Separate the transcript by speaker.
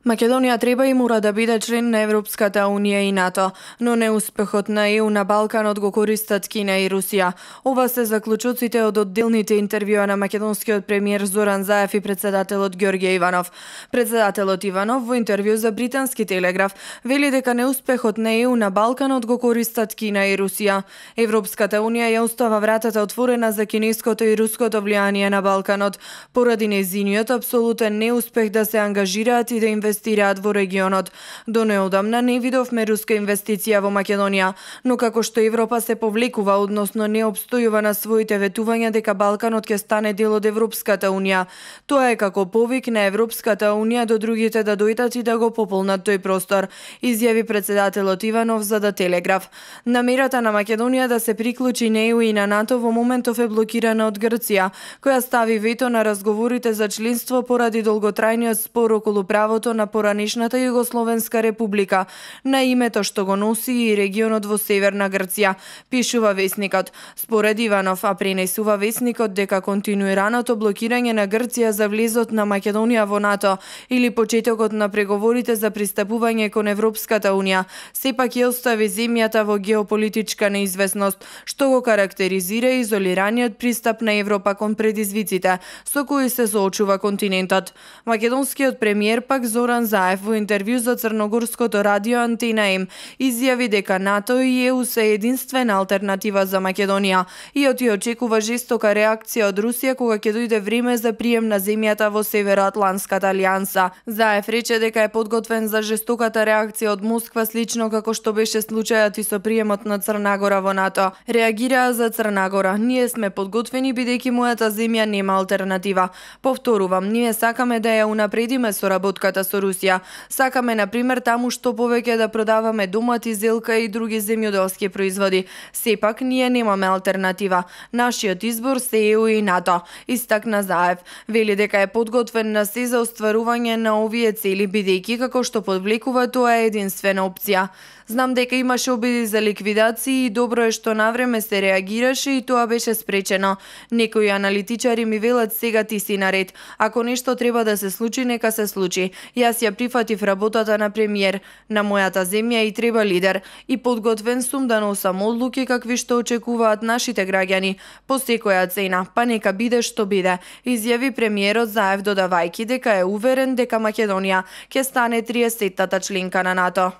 Speaker 1: Македонија треба и мора да биде член на Европската Унија и НАТО, но неуспехот на ЕУ на Балканот го користат Кина и Русија. Ова се заклучоците од одделните интервјуа на македонскиот премиер Зоран Заев и председателот Георгија Иванов. Председателот Иванов во интервју за британски телеграф вели дека неуспехот на ЕУ на Балканот го користат Кина и Русија. Европската Унија ја остава вратата отворена за кинеското и руското влијание на Балканот, поради незиниот абсолутен неуспех да се ангажираат и да им инвестираат во регионот. До неодамна не видовме руска инвестиција во Македонија, но како што Европа се повлекува, односно не обстојува на своите ветувања дека Балканот ќе стане дел од Европската Унија. Тоа е како повик на Европската Унија до другите да дојдат и да го пополнат тој простор, изјави председателот Иванов за да телеграф. Намерата на Македонија да се приклучи неју и на НАТО во моментов е блокирана од Грција, која стави вето на разговорите за членство поради долготрајниот спор околу правото наследството на поранешната Југословенска република, на името што го носи и регионот во Северна Грција, пишува Весникот. Според Иванов, а пренесува Весникот дека континуираното блокирање на Грција за влезот на Македонија во НАТО или почетокот на преговорите за пристапување кон Европската Унија, сепак ја остави земјата во геополитичка неизвестност, што го карактеризира изолираниот пристап на Европа кон предизвиците, со кои се соочува континентот. Македонскиот премиер пак за Зоран Заев во интервју за Црногорското радио Антина Им изјави дека НАТО е се единствена алтернатива за Македонија и од очекува жестока реакција од Русија кога ќе дојде време за прием на земјата во Североатлантската алијанса. Заев рече дека е подготвен за жестоката реакција од Москва слично како што беше случајот и со приемот на Црна Гора во НАТО. Реагираа за Црна Гора. Ние сме подготвени бидејќи мојата земја нема алтернатива. Повторувам, ние сакаме да ја унапредиме соработката со Русија. Сакаме, на пример, таму што повеќе да продаваме домати, зелка и други земјоделски производи. Сепак, ние немаме алтернатива. Нашиот избор се ЕУ и НАТО, истакна Заев. Вели дека е подготвен на се за остварување на овие цели, бидејќи како што подвлекува тоа е единствена опција. Знам дека имаше обиди за ликвидација и добро е што навреме се реагираше и тоа беше спречено. Некои аналитичари ми велат сега ти си наред. Ако нешто треба да се случи, нека се случи. Јас ја прифатив работата на премиер на мојата земја и треба лидер и подготвен сум да носам одлуки какви што очекуваат нашите граѓани по секоја цена, па нека биде што биде, изјави премиерот Заев додавајки дека е уверен дека Македонија ќе стане 30-тата членка на НАТО.